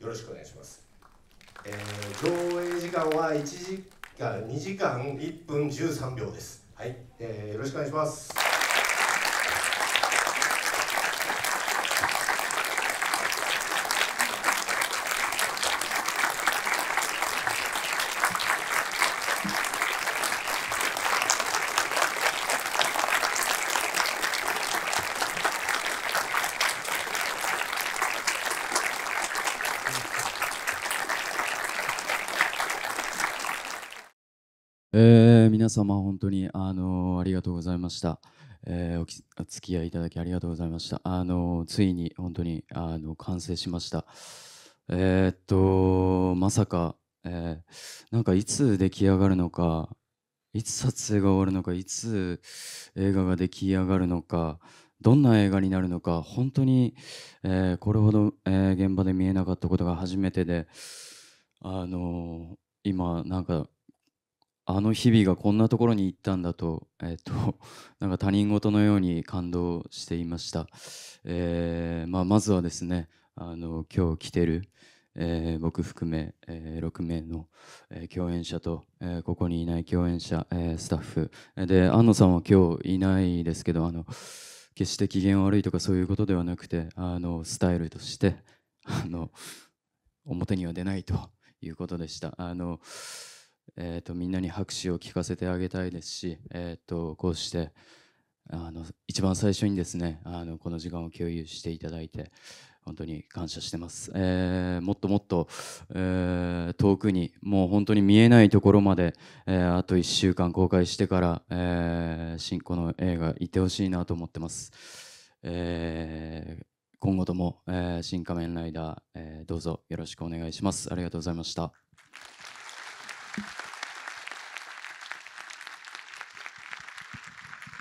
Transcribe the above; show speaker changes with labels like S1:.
S1: よろしくお願いします、えー、上映時間は1時間2時間1分13秒ですはい、えー、よろしくお願いします
S2: えー、皆様本当に、あのー、ありがとうございました、えー、お付き合いいただきありがとうございました、あのー、ついに本当に、あの完成しましたえっとまさか、えなんかいつ出来上がるのかいつ撮影が終わるのかいつ映画が出来上がるのかどんな映画になるのか本当に、えこれほど、え現場で見えなかったことが初めてであの今なんかあの日々がこんなところに行ったんだと、えっ、ー、と、なんか他人事のように感動していました。えー、まあ、まずはですね、あの、今日来てる、えー、僕含め、えー、6名の、えー、共演者と、えー、ここにいない共演者、えー、スタッフで安野さんは今日いないですけどあの決して機嫌悪いとかそういうことではなくてあのスタイルとしてあの表には出ないということでした。あのえーと、みんなに拍手を聞かせてあげたいですし、えーと、こうしてあの一番最初にですねあのこの時間を共有していただいて本当に感謝してます、えー、もっともっと、えー、遠くにもう本当に見えないところまで、えー、あと1週間公開してから、えー、新子の映画行ってほしいなと思ってます、え今後とも、え新仮面ライダー、えどうぞよろしくお願いしますありがとうございました